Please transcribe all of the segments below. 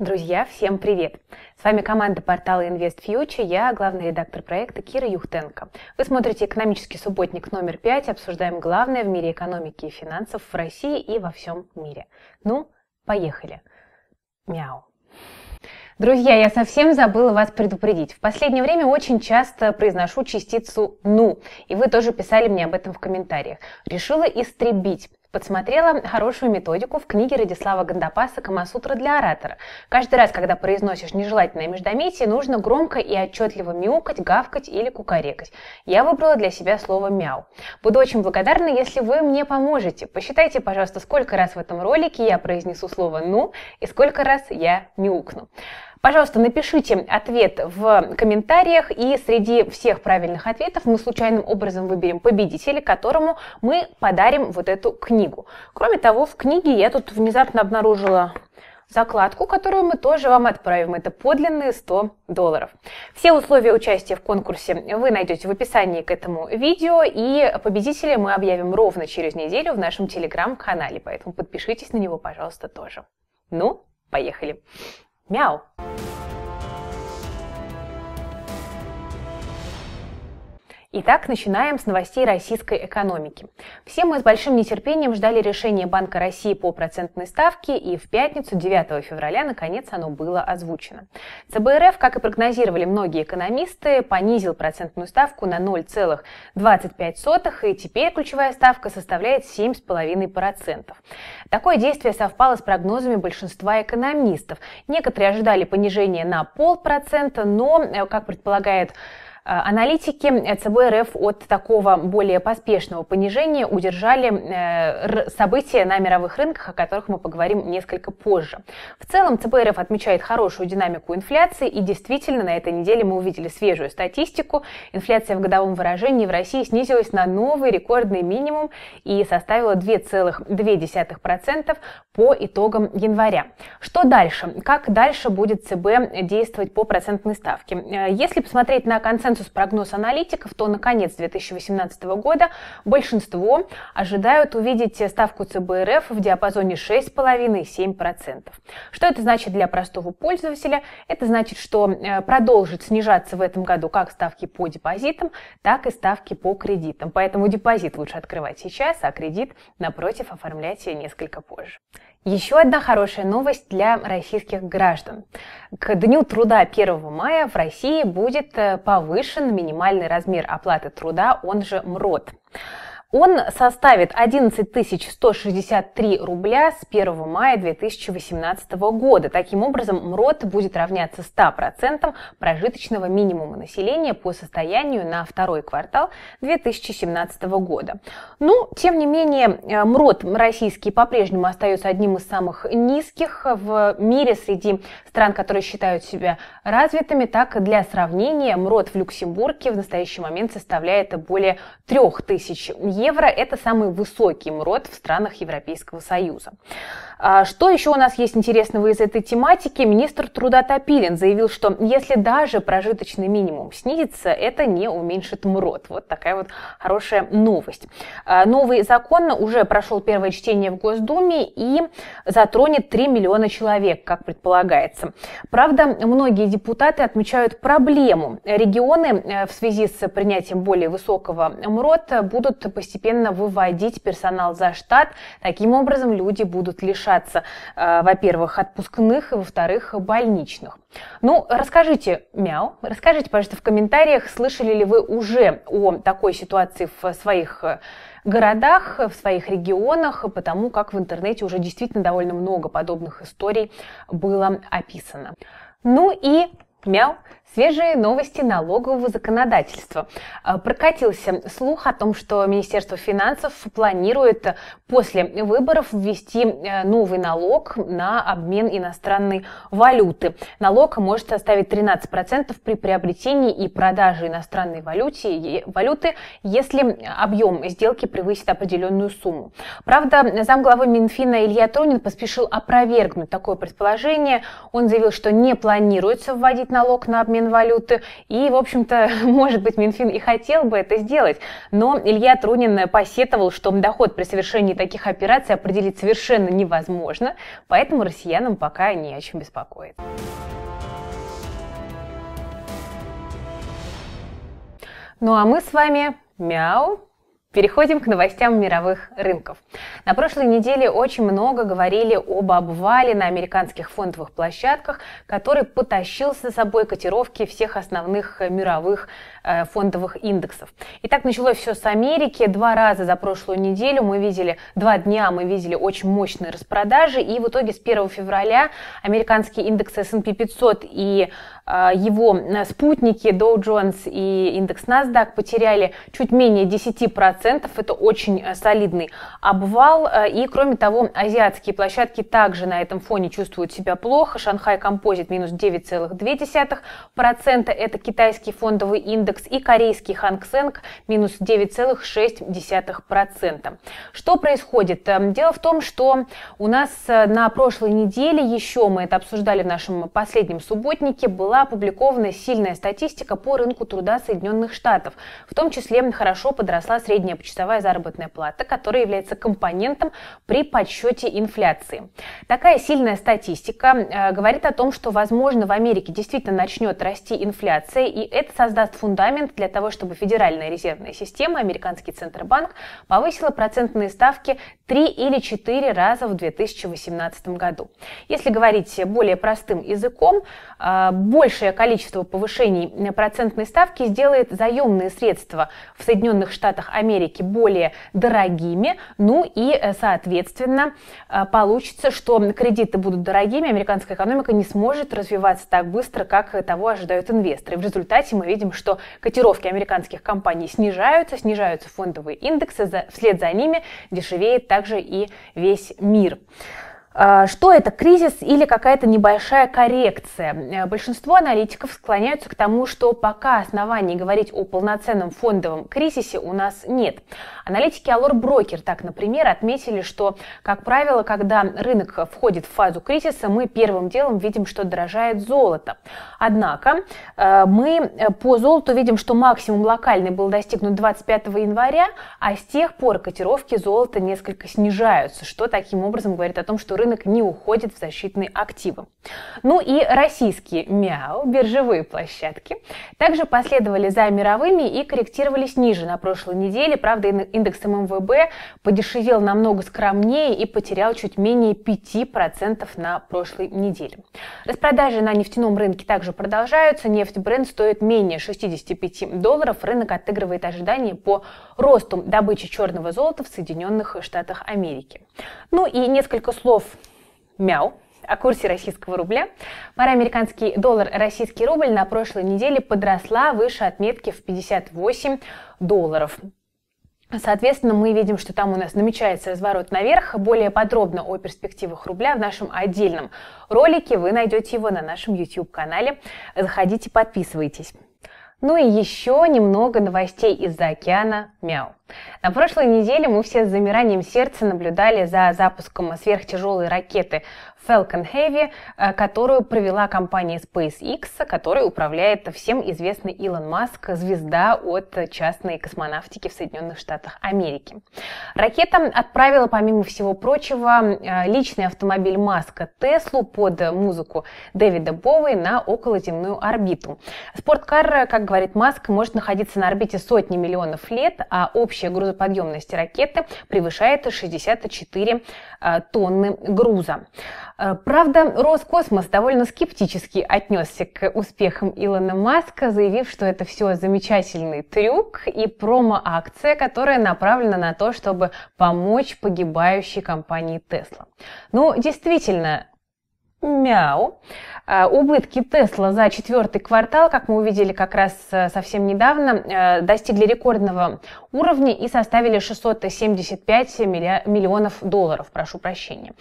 Друзья, всем привет! С вами команда портала Invest Future, я главный редактор проекта Кира Юхтенко. Вы смотрите «Экономический субботник номер 5», обсуждаем главное в мире экономики и финансов в России и во всем мире. Ну, поехали! Мяу! Друзья, я совсем забыла вас предупредить. В последнее время очень часто произношу частицу «ну», и вы тоже писали мне об этом в комментариях. Решила истребить Подсмотрела хорошую методику в книге Радислава Гандапаса «Камасутра для оратора». Каждый раз, когда произносишь нежелательное междометие, нужно громко и отчетливо мяукать, гавкать или кукарекать. Я выбрала для себя слово «мяу». Буду очень благодарна, если вы мне поможете. Посчитайте, пожалуйста, сколько раз в этом ролике я произнесу слово «ну» и сколько раз я мяукну. Пожалуйста, напишите ответ в комментариях, и среди всех правильных ответов мы случайным образом выберем победителя, которому мы подарим вот эту книгу. Кроме того, в книге я тут внезапно обнаружила закладку, которую мы тоже вам отправим. Это подлинные 100 долларов. Все условия участия в конкурсе вы найдете в описании к этому видео, и победителя мы объявим ровно через неделю в нашем телеграм-канале, поэтому подпишитесь на него, пожалуйста, тоже. Ну, поехали. Мяу! Итак, начинаем с новостей российской экономики. Все мы с большим нетерпением ждали решения Банка России по процентной ставке, и в пятницу, 9 февраля, наконец оно было озвучено. ЦБРФ, как и прогнозировали многие экономисты, понизил процентную ставку на 0,25, и теперь ключевая ставка составляет 7,5%. Такое действие совпало с прогнозами большинства экономистов. Некоторые ожидали понижения на полпроцента, но, э, как предполагает Э, аналитики ЦБ РФ от такого более поспешного понижения удержали э, события на мировых рынках, о которых мы поговорим несколько позже. В целом ЦБ РФ отмечает хорошую динамику инфляции, и действительно на этой неделе мы увидели свежую статистику. Инфляция в годовом выражении в России снизилась на новый рекордный минимум и составила 2,2% по итогам января. Что дальше? Как дальше будет ЦБ действовать по процентной ставке? Э, если посмотреть на концентрацию консенсус прогноз аналитиков, то на конец 2018 года большинство ожидают увидеть ставку ЦБРФ в диапазоне 6,5-7%. Что это значит для простого пользователя? Это значит, что э, продолжит снижаться в этом году как ставки по депозитам, так и ставки по кредитам. Поэтому депозит лучше открывать сейчас, а кредит, напротив, оформлять несколько позже. Еще одна хорошая новость для российских граждан. К Дню труда 1 мая в России будет э, повышен минимальный размер оплаты труда, он же МРОД. Он составит 11 163 рубля с 1 мая 2018 года. Таким образом, МРОТ будет равняться 100% прожиточного минимума населения по состоянию на второй квартал 2017 года. Ну, тем не менее, э, МРОТ российский по-прежнему остается одним из самых низких в мире среди стран, которые считают себя развитыми. Так, для сравнения, МРОД в Люксембурге в настоящий момент составляет более 3000 евро. Это самый высокий МРОД в странах Европейского Союза. А что еще у нас есть интересного из этой тематики? Министр труда Топилин заявил, что если даже прожиточный минимум снизится, это не уменьшит МРОД. Вот такая вот хорошая новость. А новый закон уже прошел первое чтение в Госдуме и затронет 3 миллиона человек, как предполагается. Правда, многие депутаты отмечают проблему. Регионы э, в связи с принятием более высокого МРОД будут постепенно выводить персонал за штат. Таким образом, люди будут лишь лишаться, э, во-первых, отпускных и, во-вторых, больничных. Ну, расскажите, мяу, расскажите, пожалуйста, в комментариях, слышали ли вы уже о такой ситуации в своих э, городах, в своих регионах, потому как в интернете уже действительно довольно много подобных историй было описано. Ну и мяу, Свежие новости налогового законодательства. Э, прокатился слух о том, что Министерство финансов планирует после выборов ввести э, новый налог на обмен иностранной валюты. Налог может составить 13% при приобретении и продаже иностранной валюте, валюты, если объем сделки превысит определенную сумму. Правда, замглавы Минфина Илья Тронин поспешил опровергнуть такое предположение. Он заявил, что не планируется вводить налог на обмен обмен валюты. И, в общем-то, может быть, Минфин и хотел бы это сделать. Но Илья Трунин посетовал, что доход при совершении таких операций определить совершенно невозможно, поэтому россиянам пока не о чем беспокоиться. Ну а мы с вами мяу. Переходим к новостям мировых рынков. На прошлой неделе очень много говорили об обвале на американских фондовых площадках, который потащил за собой котировки всех основных мировых Э, фондовых индексов. Итак, началось все с Америки. Два раза за прошлую неделю мы видели, два дня мы видели очень мощные распродажи. И в итоге с 1 февраля американские индексы S&P 500 и э, его э, спутники Dow Jones и индекс NASDAQ потеряли чуть менее 10%. Это очень солидный обвал. И, кроме того, азиатские площадки также на этом фоне чувствуют себя плохо. Шанхай Композит минус 9,2%. Это китайский фондовый индекс индекс и корейский Хангсенг минус 9,6%. Что происходит? Эм, дело в том, что у нас э, на прошлой неделе, еще мы это обсуждали в нашем последнем субботнике, была опубликована сильная статистика по рынку труда Соединенных Штатов. В том числе хорошо подросла средняя почасовая заработная плата, которая является компонентом при подсчете инфляции. Такая сильная статистика э, говорит о том, что, возможно, в Америке действительно начнет расти инфляция, и это создаст фундамент фундамент для того, чтобы Федеральная резервная система, американский Центробанк, повысила процентные ставки 3 или 4 раза в 2018 году. Если говорить более простым языком, а, большее количество повышений процентной ставки сделает заемные средства в Соединенных Штатах Америки более дорогими, ну и, э, соответственно, э, получится, что кредиты будут дорогими, американская экономика не сможет развиваться так быстро, как того ожидают инвесторы. в результате мы видим, что Котировки американских компаний снижаются, снижаются фондовые индексы, вслед за ними дешевеет также и весь мир. А, что это, кризис или какая-то небольшая коррекция? Э, большинство аналитиков склоняются к тому, что пока оснований говорить о полноценном фондовом кризисе у нас нет. Аналитики Allor Broker, так, например, отметили, что, как правило, когда рынок входит в фазу кризиса, мы первым делом видим, что дорожает золото. Однако э, мы э, по золоту видим, что максимум локальный был достигнут 25 января, а с тех пор котировки золота несколько снижаются, что таким образом говорит о том, что рынок рынок не уходит в защитные активы. Ну и российские мяу, биржевые площадки, также последовали за мировыми и корректировались ниже на прошлой неделе. Правда, индекс ММВБ подешевел намного скромнее и потерял чуть менее 5% на прошлой неделе. Распродажи на нефтяном рынке также продолжаются. Нефть бренд стоит менее 65 долларов. Рынок отыгрывает ожидания по росту добычи черного золота в Соединенных Штатах Америки. Ну и несколько слов мяу о курсе российского рубля. Пара американский доллар, российский рубль на прошлой неделе подросла выше отметки в 58 долларов. Соответственно, мы видим, что там у нас намечается разворот наверх. Более подробно о перспективах рубля в нашем отдельном ролике. Вы найдете его на нашем YouTube-канале. Заходите, подписывайтесь. Ну и еще немного новостей из-за океана. Мяу. На прошлой неделе мы все с замиранием сердца наблюдали за запуском сверхтяжелой ракеты Falcon Heavy, э, которую провела компания SpaceX, которой управляет всем известный Илон Маск, звезда от частной космонавтики в Соединенных Штатах Америки. Ракета отправила, помимо всего прочего, э, личный автомобиль Маска Теслу под музыку Дэвида Боуи на околоземную орбиту. Спорткар, э, как говорит Маск, может находиться на орбите сотни миллионов лет, а общая общая грузоподъемность ракеты превышает 64 э, тонны груза. Э, правда, Роскосмос довольно скептически отнесся к успехам Илона Маска, заявив, что это все замечательный трюк и промо-акция, которая направлена на то, чтобы помочь погибающей компании Тесла. Ну, действительно, Мяу. А, убытки Тесла за четвертый квартал, как мы увидели как раз э, совсем недавно, э, достигли рекордного уровня и составили 675 миллионов долларов, прошу прощения.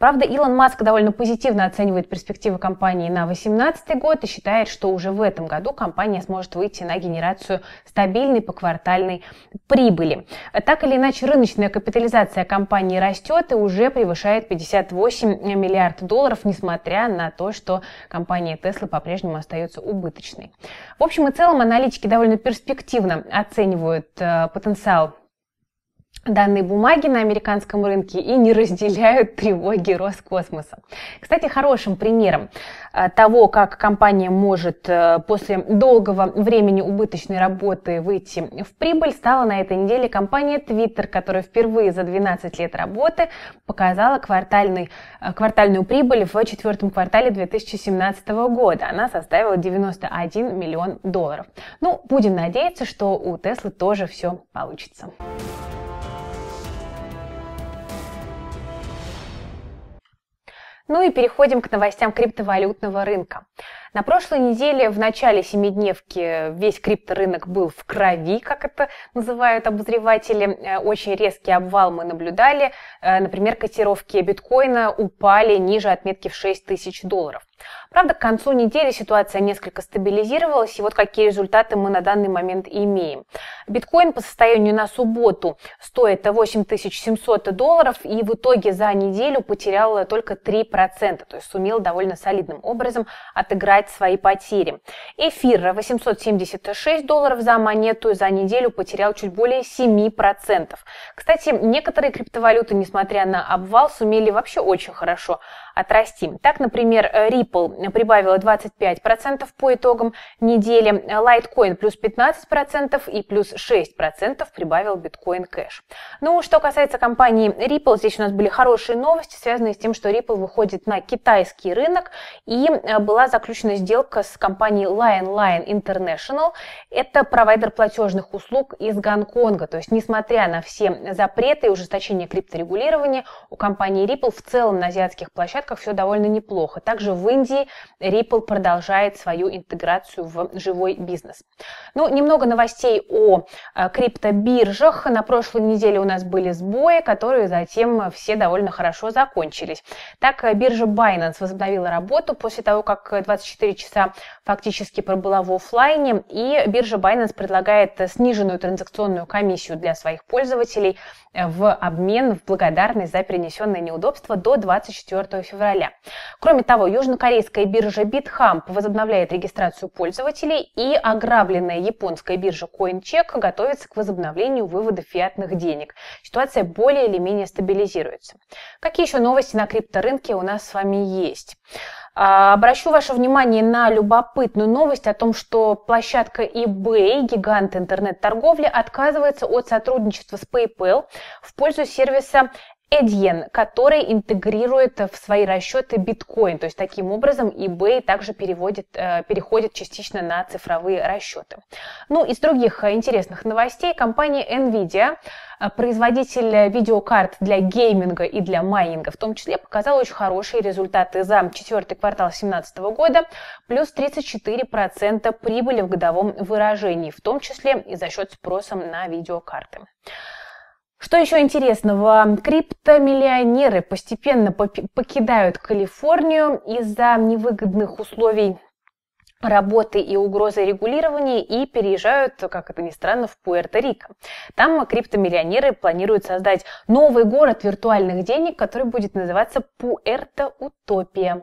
Правда, Илон Маск довольно позитивно оценивает перспективы компании на 2018 год и считает, что уже в этом году компания сможет выйти на генерацию стабильной поквартальной прибыли. Так или иначе, рыночная капитализация компании растет и уже превышает 58 миллиардов долларов, несмотря несмотря на то, что компания Tesla по-прежнему остается убыточной. В общем и целом аналитики довольно перспективно оценивают э, потенциал данные бумаги на американском рынке и не разделяют тревоги Роскосмоса. Кстати, хорошим примером э, того, как компания может э, после долгого времени убыточной работы выйти в прибыль, стала на этой неделе компания Twitter, которая впервые за 12 лет работы показала квартальный, э, квартальную прибыль в четвертом квартале 2017 года. Она составила 91 миллион долларов. Ну, будем надеяться, что у Tesla тоже все получится. Ну и переходим к новостям криптовалютного рынка. На прошлой неделе в начале семидневки весь крипторынок был в крови, как это называют обозреватели. Э, очень резкий обвал мы наблюдали. Э, например, котировки биткоина упали ниже отметки в 6 тысяч долларов. Правда, к концу недели ситуация несколько стабилизировалась, и вот какие результаты мы на данный момент имеем. Биткоин по состоянию на субботу стоит 8700 долларов, и в итоге за неделю потерял только 3%, то есть сумел довольно солидным образом отыграть покрывать свои потери. Эфир 876 долларов за монету и за неделю потерял чуть более 7%. Кстати, некоторые криптовалюты, несмотря на обвал, сумели вообще очень хорошо отрасти. Так, например, э, Ripple прибавила 25% по итогам недели, Litecoin плюс 15% и плюс 6% прибавил Bitcoin Cash. Ну, что касается компании Ripple, здесь у нас были хорошие новости, связанные с тем, что Ripple выходит на китайский рынок и э, была заключена сделка с компанией Lion Lion International. Это провайдер платежных услуг из Гонконга. То есть, несмотря на все запреты и ужесточение крипторегулирования, у компании Ripple в целом на азиатских площадках площадках все довольно неплохо. Также в Индии Ripple продолжает свою интеграцию в живой бизнес. Ну, немного новостей о э, криптобиржах. На прошлой неделе у нас были сбои, которые затем все довольно хорошо закончились. Так, э, биржа Binance возобновила работу после того, как 24 э, часа фактически пробыла в офлайне, и биржа Binance предлагает сниженную транзакционную комиссию для своих пользователей в обмен в благодарность за перенесенные неудобства до 24 февраля февраля. Кроме того, южнокорейская биржа BitHump возобновляет регистрацию пользователей, и ограбленная японская биржа CoinCheck готовится к возобновлению вывода фиатных денег. Ситуация более или менее стабилизируется. Какие еще новости на крипторынке у нас с вами есть? А, обращу ваше внимание на любопытную новость о том, что площадка eBay, гигант интернет-торговли, отказывается от сотрудничества с PayPal в пользу сервиса Эдьен, который интегрирует в свои расчеты биткоин. То есть таким образом eBay также переводит, э, переходит частично на цифровые расчеты. Ну, из других э, интересных новостей компания Nvidia э, производитель видеокарт для гейминга и для майнинга в том числе показал очень хорошие результаты за четвертый квартал 2017 года, плюс 34% прибыли в годовом выражении, в том числе и за счет спроса на видеокарты. Что еще интересного? Криптомиллионеры постепенно покидают Калифорнию из-за невыгодных условий работы и угрозы регулирования и переезжают, как это ни странно, в Пуэрто-Рико. Там криптомиллионеры планируют создать новый город виртуальных денег, который будет называться Пуэрто-Утопия.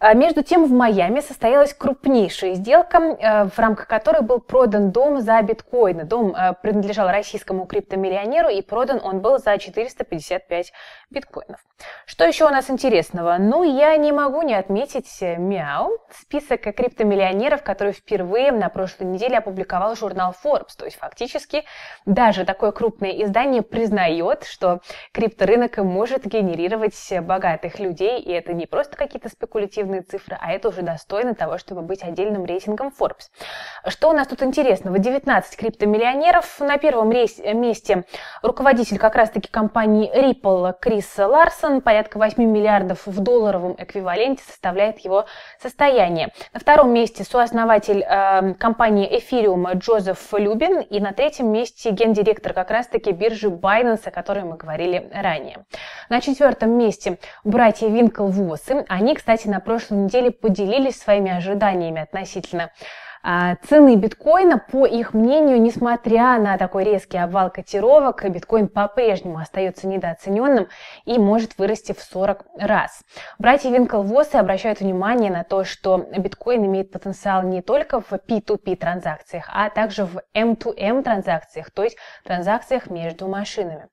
А между тем, в Майами состоялась крупнейшая сделка, э, в рамках которой был продан дом за биткоины. Дом э, принадлежал российскому криптомиллионеру, и продан он был за 455 биткоинов. Что еще у нас интересного? Ну, я не могу не отметить э, Мяу, список криптомиллионеров, который впервые на прошлой неделе опубликовал журнал Forbes. То есть, фактически, даже такое крупное издание признает, что крипторынок может генерировать богатых людей, и это не просто какие-то спекулятивные солидные цифры, а это уже достойно того, чтобы быть отдельным рейтингом Forbes. Что у нас тут интересного? 19 криптомиллионеров. На первом рейс, э, месте руководитель как раз-таки компании Ripple Крис Ларсон. Порядка 8 миллиардов в долларовом эквиваленте составляет его состояние. На втором месте сооснователь э, компании Ethereum Джозеф Любин. И на третьем месте гендиректор как раз-таки биржи Binance, о которой мы говорили ранее. На четвертом месте братья Винклвосы. Они, кстати, на прошлой неделе поделились своими ожиданиями относительно а, цены биткоина, по их мнению, несмотря на такой резкий обвал котировок, биткоин по-прежнему остается недооцененным и может вырасти в 40 раз. Братья Винклвосы обращают внимание на то, что биткоин имеет потенциал не только в P2P транзакциях, а также в M2M транзакциях, то есть транзакциях между машинами.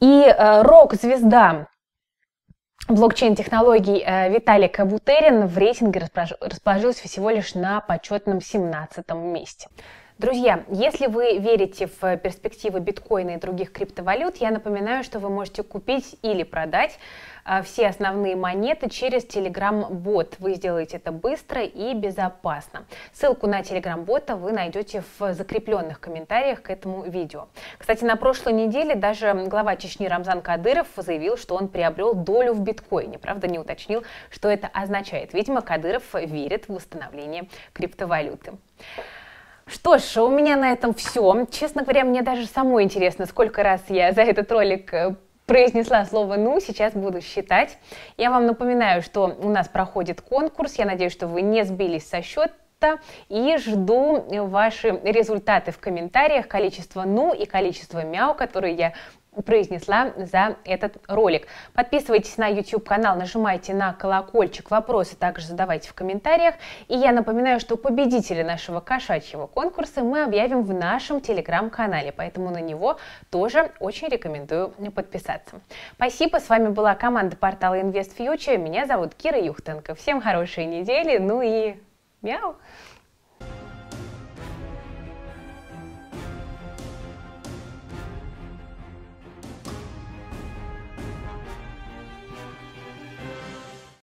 И э, рок-звезда блокчейн-технологий э, Виталик Бутерин в рейтинге расположился всего лишь на почетном 17 месте. Друзья, если вы верите в перспективы биткоина и других криптовалют, я напоминаю, что вы можете купить или продать а, все основные монеты через Telegram-бот. Вы сделаете это быстро и безопасно. Ссылку на Telegram-бота вы найдете в закрепленных комментариях к этому видео. Кстати, на прошлой неделе даже глава Чечни Рамзан Кадыров заявил, что он приобрел долю в биткоине. Правда, не уточнил, что это означает. Видимо, Кадыров верит в восстановление криптовалюты. Что ж, у меня на этом все. Честно говоря, мне даже самой интересно, сколько раз я за этот ролик э, произнесла слово «ну», сейчас буду считать. Я вам напоминаю, что у нас проходит конкурс. Я надеюсь, что вы не сбились со счета и жду ваши результаты в комментариях, количество «ну» и количество «мяу», которые я произнесла за этот ролик. Подписывайтесь на YouTube-канал, нажимайте на колокольчик, вопросы также задавайте в комментариях. И я напоминаю, что победители нашего кошачьего конкурса мы объявим в нашем телеграм-канале, поэтому на него тоже очень рекомендую подписаться. Спасибо, с вами была команда портала InvestFuture, меня зовут Кира Юхтенко. Всем хорошей недели, ну и мяу!